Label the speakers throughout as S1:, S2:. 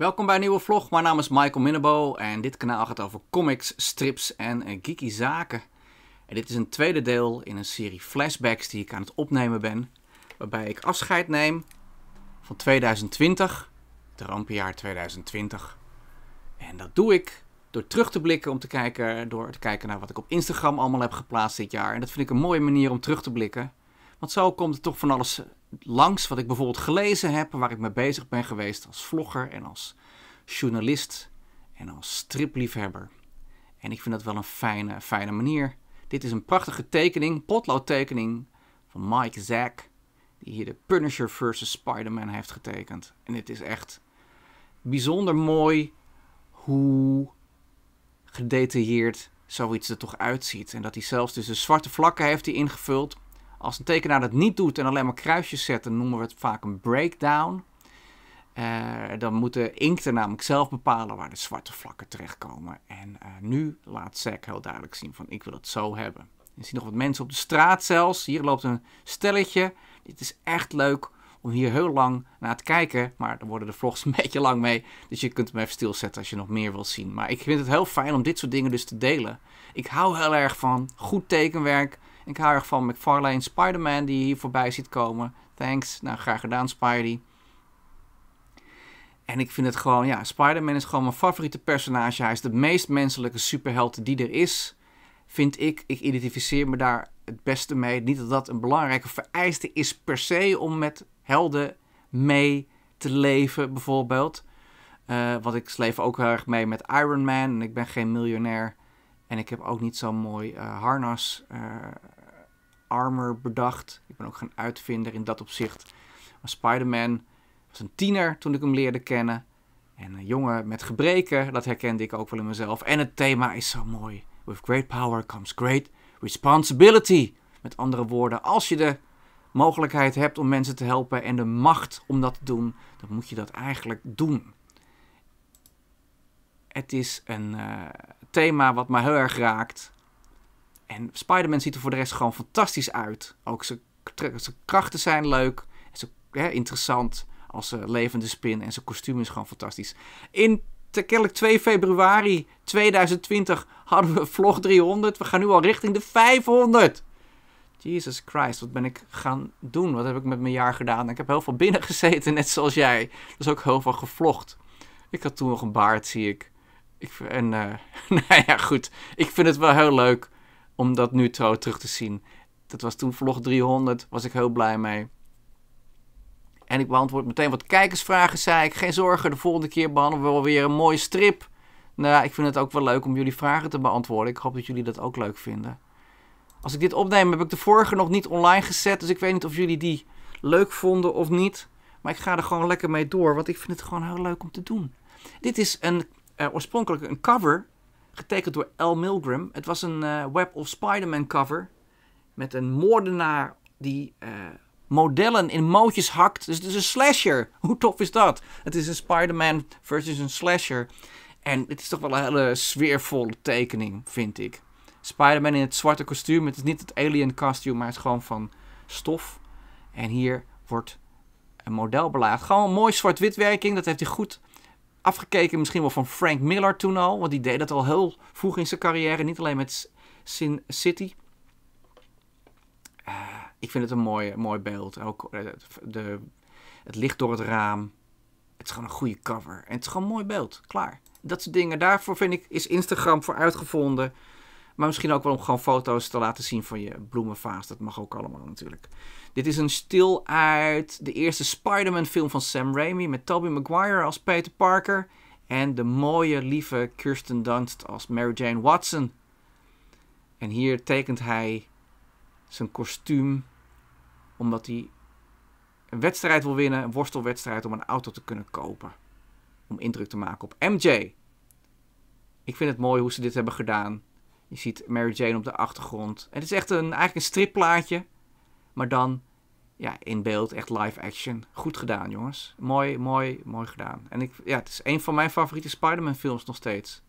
S1: Welkom bij een nieuwe vlog. Mijn naam is Michael Minnebo en dit kanaal gaat over comics, strips en eh, geeky zaken. En dit is een tweede deel in een serie flashbacks die ik aan het opnemen ben. Waarbij ik afscheid neem van 2020, het rampenjaar 2020. En dat doe ik door terug te blikken om te kijken, door te kijken naar wat ik op Instagram allemaal heb geplaatst dit jaar. En dat vind ik een mooie manier om terug te blikken. Want zo komt er toch van alles langs wat ik bijvoorbeeld gelezen heb, waar ik mee bezig ben geweest als vlogger en als journalist en als stripliefhebber. En ik vind dat wel een fijne, fijne manier. Dit is een prachtige tekening, potloodtekening van Mike Zack, die hier de Punisher versus Spider-Man heeft getekend. En het is echt bijzonder mooi hoe gedetailleerd zoiets er toch uitziet. En dat hij zelfs dus de zwarte vlakken heeft die ingevuld als een tekenaar dat niet doet en alleen maar kruisjes zet, dan noemen we het vaak een breakdown. Eh, dan moet de inkter namelijk zelf bepalen waar de zwarte vlakken terechtkomen. En eh, nu laat Zack heel duidelijk zien van ik wil het zo hebben. Je ziet nog wat mensen op de straat zelfs. Hier loopt een stelletje. Dit is echt leuk om hier heel lang naar te kijken. Maar dan worden de vlogs een beetje lang mee. Dus je kunt hem even stilzetten als je nog meer wilt zien. Maar ik vind het heel fijn om dit soort dingen dus te delen. Ik hou heel erg van goed tekenwerk. Ik hou erg van McFarlane Spider-Man die je hier voorbij ziet komen. Thanks. Nou, graag gedaan, Spidey. En ik vind het gewoon, ja, Spider-Man is gewoon mijn favoriete personage. Hij is de meest menselijke superheld die er is. Vind ik, ik identificeer me daar het beste mee. Niet dat dat een belangrijke vereiste is per se om met helden mee te leven, bijvoorbeeld. Uh, want ik sleef ook heel erg mee met Iron Man en ik ben geen miljonair. En ik heb ook niet zo'n mooi uh, harnas uh, armor bedacht. Ik ben ook geen uitvinder in dat opzicht. Maar Spider-Man was een tiener toen ik hem leerde kennen. En een jongen met gebreken, dat herkende ik ook wel in mezelf. En het thema is zo mooi. With great power comes great responsibility. Met andere woorden, als je de mogelijkheid hebt om mensen te helpen en de macht om dat te doen, dan moet je dat eigenlijk doen. Het is een, eh, thema wat me heel erg raakt. En Spider-Man ziet er voor de rest gewoon fantastisch uit. Ook zijn, zijn krachten zijn leuk. Zijn, hè, interessant als uh, levende spin. En zijn kostuum is gewoon fantastisch. In kennelijk 2 februari 2020 hadden we vlog 300. We gaan nu al richting de 500. Jesus Christ, wat ben ik gaan doen? Wat heb ik met mijn jaar gedaan? Ik heb heel veel binnen gezeten, net zoals jij. Dus ook heel veel gevlogd. Ik had toen nog een baard, zie ik. Ik, en eh, nou ja, goed. Ik vind het wel heel leuk om dat nu trouw terug te zien. Dat was toen vlog 300, was ik heel blij mee. En ik beantwoord meteen wat kijkersvragen, zei ik. Geen zorgen, de volgende keer behandelen we wel weer een mooie strip. Nou, ik vind het ook wel leuk om jullie vragen te beantwoorden. Ik hoop dat jullie dat ook leuk vinden. Als ik dit opneem, heb ik de vorige nog niet online gezet. Dus ik weet niet of jullie die leuk vonden of niet. Maar ik ga er gewoon lekker mee door, want ik vind het gewoon heel leuk om te doen. Dit is een eh, oorspronkelijk een cover getekend door Al Milgram. Het was een eh, Web of Spider-Man cover met een moordenaar die uh, modellen in mootjes hakt. Dus het is een slasher. Hoe tof is dat? Het is een Spider-Man versus een slasher. En het is toch wel een hele sfeervolle tekening, vind ik. Spider-Man in het zwarte kostuum. Het is niet het alien kostuum, maar het is gewoon van stof. En hier wordt een model belaagd. Gewoon een mooi zwart witwerking Dat heeft hij goed afgekeken misschien wel van Frank Miller toen al. Want die deed dat al heel vroeg in zijn carrière. Niet alleen met Sin City. Eh, ik vind het een mooi, mooi beeld. Ook eh, de, het licht door het raam. Het is gewoon een goede cover. En het is gewoon een mooi beeld. Klaar. Dat soort dingen. Daarvoor vind ik is Instagram voor uitgevonden. Maar misschien ook wel om gewoon foto's te laten zien van je bloemenvaas. Dat mag ook allemaal natuurlijk. Dit is een stil uit de eerste Spider-Man film van Sam Raimi. Met Tobey Maguire als Peter Parker. En de mooie, lieve Kirsten Dunst als Mary Jane Watson. En hier tekent hij zijn kostuum. Omdat hij een wedstrijd wil winnen. Een worstelwedstrijd om een auto te kunnen kopen. Om indruk te maken op MJ. Ik vind het mooi hoe ze dit hebben gedaan. Je ziet Mary Jane op de achtergrond. En het is echt een, eigenlijk een stripplaatje. Maar dan ja, in beeld, echt live action. Goed gedaan, jongens. Mooi, mooi, mooi gedaan. En ik, ja, het is een van mijn favoriete Spider-Man films nog steeds.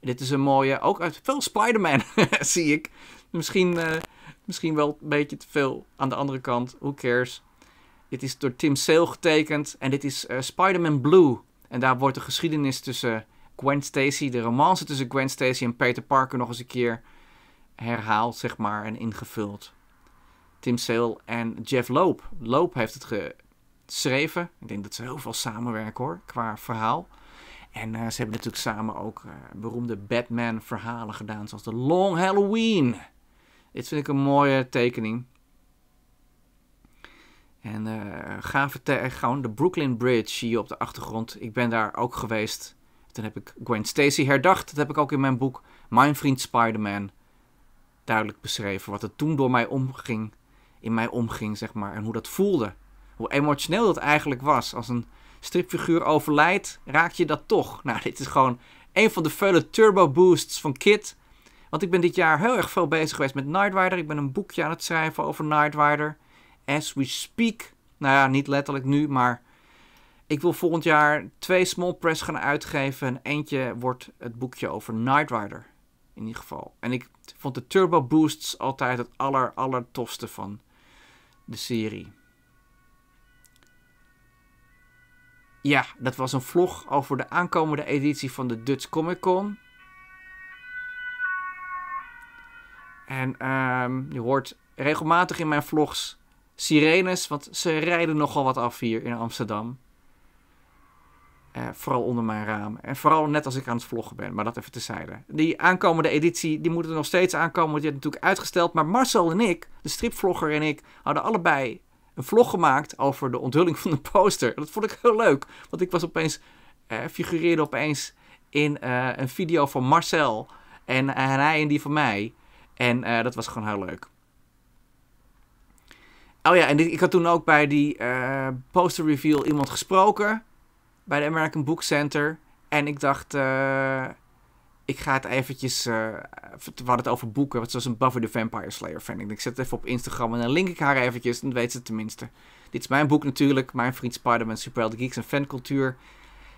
S1: En dit is een mooie, ook uit veel Spider-Man zie ik. Misschien, eh, misschien wel een beetje te veel. Aan de andere kant, who cares. Dit is door Tim Sale getekend. En dit is uh, Spider-Man Blue. En daar wordt de geschiedenis tussen Gwen Stacy, de romance tussen Gwen Stacy en Peter Parker nog eens een keer herhaald, zeg maar, en ingevuld. Tim Sale en Jeff Loop. Loop heeft het geschreven. Ik denk dat ze heel veel samenwerken hoor, qua verhaal. En eh, ze hebben natuurlijk samen ook eh, beroemde Batman-verhalen gedaan, zoals de Long Halloween. Dit vind ik een mooie tekening. En uh, eh, gave gewoon de Brooklyn Bridge hier op de achtergrond. Ik ben daar ook geweest dan heb ik Gwen Stacy herdacht. Dat heb ik ook in mijn boek Mijn Vriend Spider-Man duidelijk beschreven. Wat er toen door mij omging, in mij omging, zeg maar. En hoe dat voelde. Hoe emotioneel dat eigenlijk was. Als een stripfiguur overlijdt, raak je dat toch. Nou, dit is gewoon een van de vele turbo boosts van Kit. Want ik ben dit jaar heel erg veel bezig geweest met Night Ik ben een boekje aan het schrijven over Night As we speak. Nou ja, niet letterlijk nu, maar ik wil volgend jaar twee small press gaan uitgeven. En eentje wordt het boekje over Night Rider. In ieder geval. En ik vond de Turbo Boosts altijd het aller, tofste van de serie. Ja, dat was een vlog over de aankomende editie van de Dutch Comic Con. En ehm, je hoort regelmatig in mijn vlogs sirenes, want ze rijden nogal wat af hier in Amsterdam. Uh, vooral onder mijn raam. En vooral net als ik aan het vloggen ben, maar dat even terzijde. Die aankomende editie, die moet er nog steeds aankomen. Die is natuurlijk uitgesteld. Maar Marcel en ik, de stripvlogger en ik, hadden allebei een vlog gemaakt over de onthulling van de poster. Dat vond ik heel leuk. Want ik was opeens, uh, figureerde opeens in eh, een video van Marcel. En, en, hij en die van mij. En dat was gewoon heel leuk. Oh ja, en ik had toen ook bij die poster reveal iemand gesproken bij de American Book Center. En ik dacht, eh, ik ga het eventjes... Uh, we hadden het over boeken, Zoals was een Buffy the Vampire Slayer fan. Ik, zet het even op Instagram en dan link ik haar eventjes, dan weet ze het tenminste. Dit is mijn boek natuurlijk, mijn vriend Spider-Man Superheld Geeks en Fancultuur.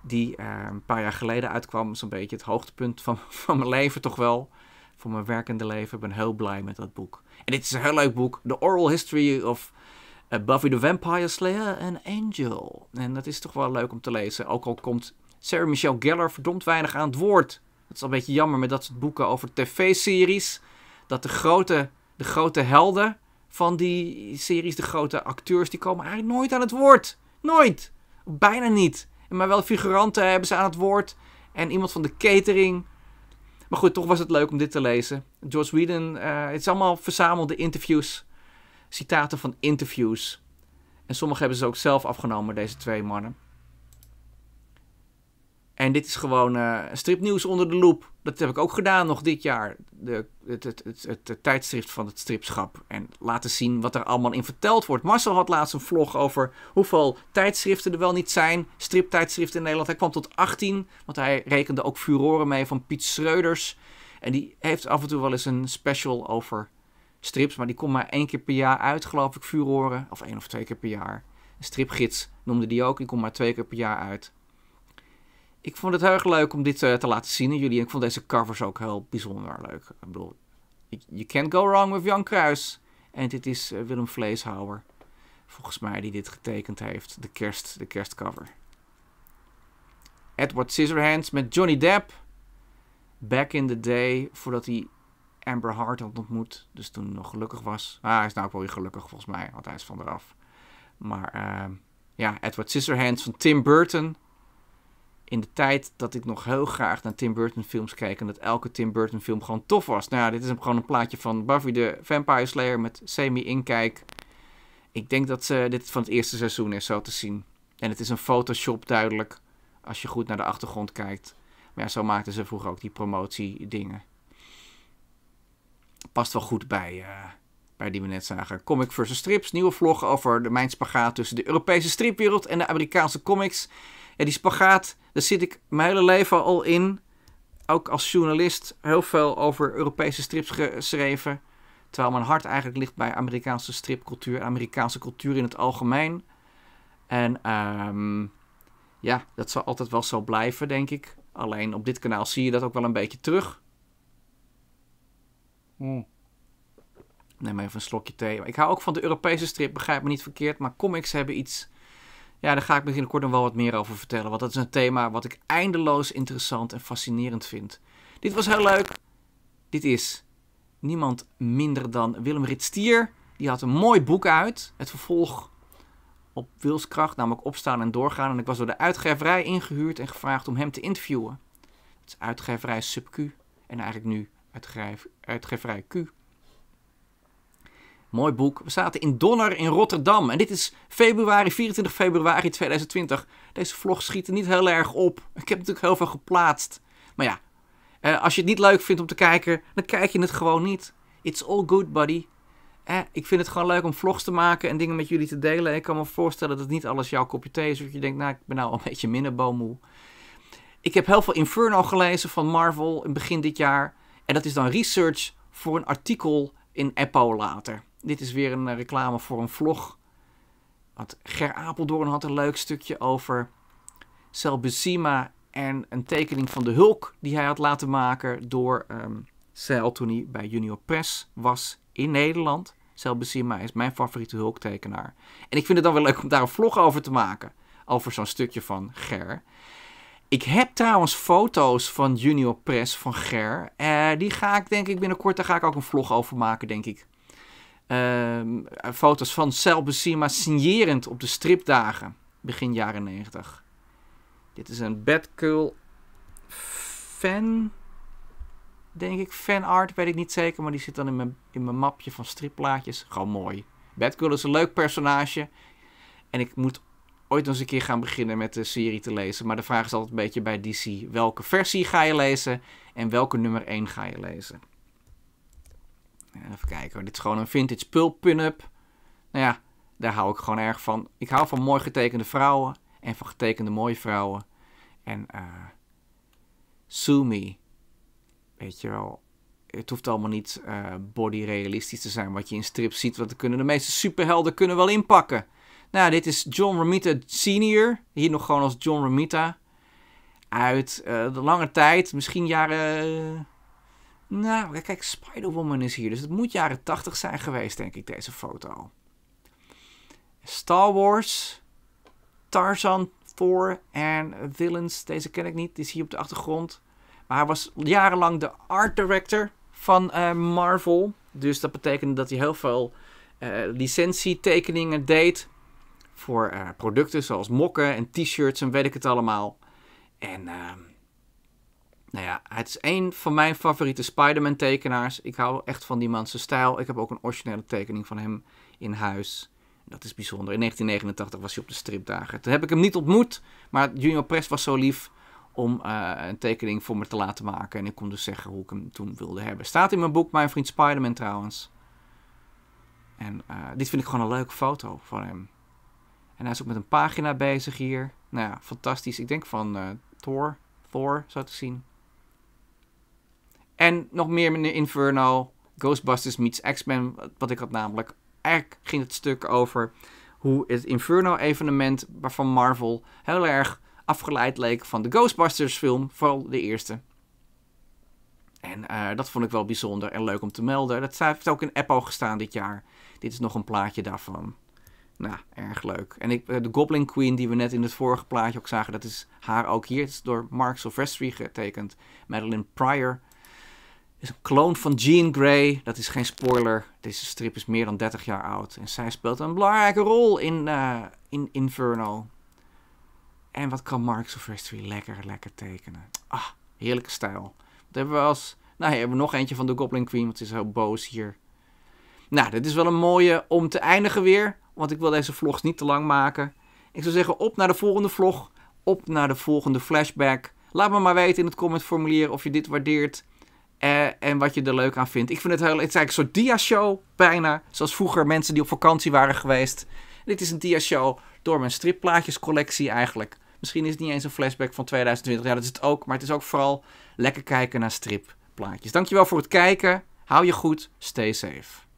S1: Die eh, een paar jaar geleden uitkwam, zo'n beetje het hoogtepunt van, van mijn leven toch wel. Van mijn werkende leven. Ik ben heel blij met dat boek. En dit is een heel leuk boek. The Oral History of Buffy the Vampire Slayer en Angel. En dat is toch wel leuk om te lezen. Ook al komt Sarah Michelle Gellar verdomd weinig aan het woord. Dat is een beetje jammer met dat soort boeken over tv-series. Dat de grote, de grote helden van die series, de grote acteurs, die komen eigenlijk nooit aan het woord. Nooit. Bijna niet. Maar wel figuranten hebben ze aan het woord. En iemand van de catering. Maar goed, toch was het leuk om dit te lezen. George Whedon, uh, het is allemaal verzamelde interviews citaten van interviews. En sommige hebben ze ook zelf afgenomen, deze twee mannen. En dit is gewoon eh, stripnieuws onder de loep. Dat heb ik ook gedaan nog dit jaar. De, het, het, het, het, tijdschrift van het stripschap. En laten zien wat er allemaal in verteld wordt. Marcel had laatst een vlog over hoeveel tijdschriften er wel niet zijn. Striptijdschriften in Nederland. Hij kwam tot 18. Want hij rekende ook furoren mee van Piet Schreuders. En die heeft af en toe wel eens een special over strips, maar die komt maar één keer per jaar uit, geloof ik, vuuroren. Of één of twee keer per jaar. stripgids noemde die ook, die komt maar twee keer per jaar uit. Ik vond het heel erg leuk om dit eh, te laten zien aan jullie. En ik vond deze covers ook heel bijzonder leuk. Ik bedoel, you can't go wrong with Jan Kruis. En dit is eh, Willem Vleeshouwer, volgens mij, die dit getekend heeft. De, kerst, de kerstcover. Edward Scissorhands met Johnny Depp. Back in the day, voordat hij Amber Hart had ontmoet. Dus toen nog gelukkig was. Ah, hij is nou ook wel weer gelukkig volgens mij, want hij is van eraf. Maar ehm, ja, Edward Scissorhands van Tim Burton. In de tijd dat ik nog heel graag naar Tim Burton films keek. En dat elke Tim Burton film gewoon tof was. Nou dit is gewoon een plaatje van Buffy the Vampire Slayer met semi-inkijk. Ik denk dat eh, dit van het eerste seizoen is zo te zien. En het is een Photoshop duidelijk. Als je goed naar de achtergrond kijkt. Maar ja, zo maakten ze vroeger ook die promotiedingen past wel goed bij, eh, bij die we net zagen. Comic versus strips, nieuwe vlog over de mijn spagaat tussen de Europese stripwereld en de Amerikaanse comics. En die spagaat, daar zit ik mijn hele leven al in. Ook als journalist heel veel over Europese strips geschreven. Terwijl mijn hart eigenlijk ligt bij Amerikaanse stripcultuur, Amerikaanse cultuur in het algemeen. En ehm, ja, dat zal altijd wel zo blijven, denk ik. Alleen op dit kanaal zie je dat ook wel een beetje terug. Mm. Neem even een slokje thee. Ik hou ook van de Europese strip, begrijp me niet verkeerd. Maar comics hebben iets. Ja, daar ga ik misschien kort nog wel wat meer over vertellen. Want dat is een thema wat ik eindeloos interessant en fascinerend vind. Dit was heel leuk. Dit is niemand minder dan Willem Ritstier. Die had een mooi boek uit. Het vervolg op wilskracht, namelijk opstaan en doorgaan. En ik was door de uitgeverij ingehuurd en gevraagd om hem te interviewen. Het is uitgeverij Subq en eigenlijk nu uitgeverij, Q. Mooi boek. We zaten in Donner in Rotterdam. En dit is februari, 24 februari 2020. Deze vlog schiet er niet heel erg op. Ik heb natuurlijk heel veel geplaatst. Maar ja, eh, als je het niet leuk vindt om te kijken, dan kijk je het gewoon niet. It's all good, buddy. Eh, ik vind het gewoon leuk om vlogs te maken en dingen met jullie te delen. Ik kan me voorstellen dat het niet alles jouw kopje thee is. Dat je denkt, nou, ik ben nou een beetje minder boommoe. Ik heb heel veel Inferno gelezen van Marvel in begin dit jaar. En dat is dan research voor een artikel in Apple later. Dit is weer een eh, reclame voor een vlog. Want Ger Apeldoorn had een leuk stukje over Selbusima en een tekening van de Hulk die hij had laten maken door um, ehm, Cel toen hij bij Junior Press was in Nederland. Selbusima is mijn favoriete Hulktekenaar. En ik vind het dan wel leuk om daar een vlog over te maken. Over zo'n stukje van Ger. Ik heb trouwens foto's van Junior Press van Ger. Eh, die ga ik denk ik binnenkort, daar ga ik ook een vlog over maken, denk ik. Ehm, foto's van Sel signerend op de stripdagen begin jaren 90. Dit is een Batgirl fan, denk ik. Fanart, weet ik niet zeker, maar die zit dan in mijn, in mijn mapje van stripplaatjes. Gewoon mooi. Batgirl is een leuk personage. En ik moet ooit eens een keer gaan beginnen met de serie te lezen. Maar de vraag is altijd een beetje bij DC: welke versie ga je lezen en welke nummer 1 ga je lezen? Even kijken Dit is gewoon een vintage pulp pin-up. Nou ja, daar hou ik gewoon erg van. Ik hou van mooi getekende vrouwen en van getekende mooie vrouwen. En uh, eh, Sumi, weet je wel. Het hoeft allemaal niet bodyrealistisch body realistisch te zijn wat je in strips ziet. Want de meeste superhelden kunnen wel inpakken. Nou, dit is John Romita Senior. Hier nog gewoon als John Romita. Uit eh, de lange tijd, misschien jaren. Nou, kijk, Spider-Woman is hier. Dus het moet jaren 80 zijn geweest, denk ik, deze foto. Star Wars. Tarzan Thor en Villains. Deze ken ik niet, die is hier op de achtergrond. Maar hij was jarenlang de art director van eh, Marvel. Dus dat betekende dat hij heel veel eh, licentietekeningen deed voor eh, producten zoals mokken en t-shirts en weet ik het allemaal. En uh, nou ja, het is één van mijn favoriete Spider-Man tekenaars. Ik hou echt van die man's stijl. Ik heb ook een originele tekening van hem in huis. Dat is bijzonder. In 1989 was hij op de stripdagen. Toen heb ik hem niet ontmoet, maar Junior Press was zo lief om eh, een tekening voor me te laten maken. En ik kon dus zeggen hoe ik hem toen wilde hebben. Staat in mijn boek Mijn Vriend Spider-Man trouwens. En eh, dit vind ik gewoon een leuke foto van hem. En hij is ook met een pagina bezig hier. Nou ja, fantastisch. Ik denk van eh, Thor, Thor zo te zien. En nog meer in Inferno, Ghostbusters meets X-Men, wat ik had namelijk. Eigenlijk ging het stuk over hoe het Inferno-evenement van Marvel heel erg afgeleid leek van de Ghostbusters-film, vooral de eerste. En eh, dat vond ik wel bijzonder en leuk om te melden. Dat heeft ook in Apple gestaan dit jaar. Dit is nog een plaatje daarvan. Nou, erg leuk. En ik, eh, de Goblin Queen die we net in het vorige plaatje ook zagen, dat is haar ook hier. Het is door Mark Silvestri getekend. Madeline Pryor is een kloon van Jean Grey. Dat is geen spoiler. Deze strip is meer dan 30 jaar oud. En zij speelt een belangrijke rol in, eh, in Inferno. En wat kan Mark Silvestri lekker, lekker tekenen. Ah, heerlijke stijl. Wat hebben we als... Nou, hier hebben we nog eentje van de Goblin Queen, want ze is heel boos hier. Nou, dit is wel een mooie om te eindigen weer want ik wil deze vlogs niet te lang maken. Ik zou zeggen, op naar de volgende vlog, op naar de volgende flashback. Laat me maar weten in het commentformulier of je dit waardeert eh, en wat je er leuk aan vindt. Ik vind het heel, het is eigenlijk een soort dia-show bijna, zoals vroeger mensen die op vakantie waren geweest. Dit is een dia-show door mijn stripplaatjescollectie eigenlijk. Misschien is het niet eens een flashback van 2020, ja dat is het ook, maar het is ook vooral lekker kijken naar stripplaatjes. Dankjewel voor het kijken, hou je goed, stay safe.